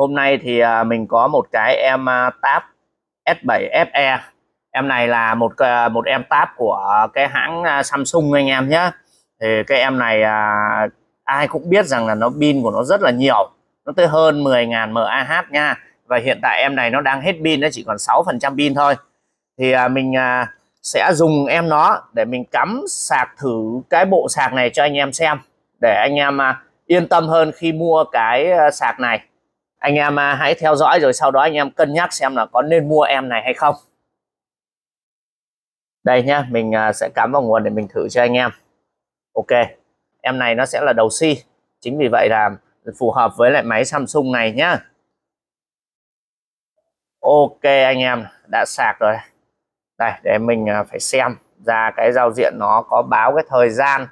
hôm nay thì à, mình có một cái em à, tab S7 FE em này là một à, một em tab của cái hãng Samsung anh em nhé thì cái em này ai cũng biết rằng là nó pin của nó rất là nhiều nó tới hơn 10.000 mAh nha và hiện tại em này nó đang hết pin nó chỉ còn 6% pin thôi thì mình sẽ dùng em nó để mình cắm sạc thử cái bộ sạc này cho anh em xem để anh em yên tâm hơn khi mua cái sạc này anh em à, hãy theo dõi rồi sau đó anh em cân nhắc xem là có nên mua em này hay không đây nhá mình à, sẽ cắm vào nguồn để mình thử cho anh em ok em này nó sẽ là đầu xi si. chính vì vậy là phù hợp với lại máy Samsung này nhá ok anh em đã sạc rồi đây để mình à, phải xem ra cái giao diện nó có báo cái thời gian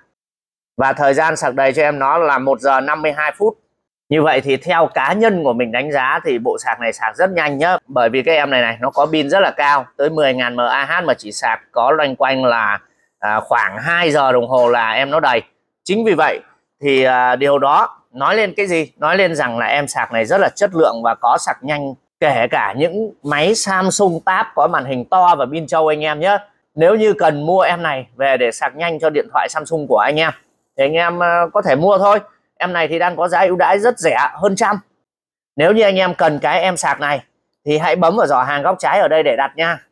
và thời gian sạc đầy cho em nó là 1 giờ 52 phút như vậy thì theo cá nhân của mình đánh giá thì bộ sạc này sạc rất nhanh nhá bởi vì cái em này này nó có pin rất là cao tới 10.000 mAh mà chỉ sạc có loanh quanh là à, khoảng 2 giờ đồng hồ là em nó đầy chính vì vậy thì à, điều đó nói lên cái gì nói lên rằng là em sạc này rất là chất lượng và có sạc nhanh kể cả những máy Samsung Tab có màn hình to và pin trâu anh em nhé nếu như cần mua em này về để sạc nhanh cho điện thoại Samsung của anh em thì anh em à, có thể mua thôi em này thì đang có giá ưu đãi rất rẻ hơn trăm nếu như anh em cần cái em sạc này thì hãy bấm vào giỏ hàng góc trái ở đây để đặt nha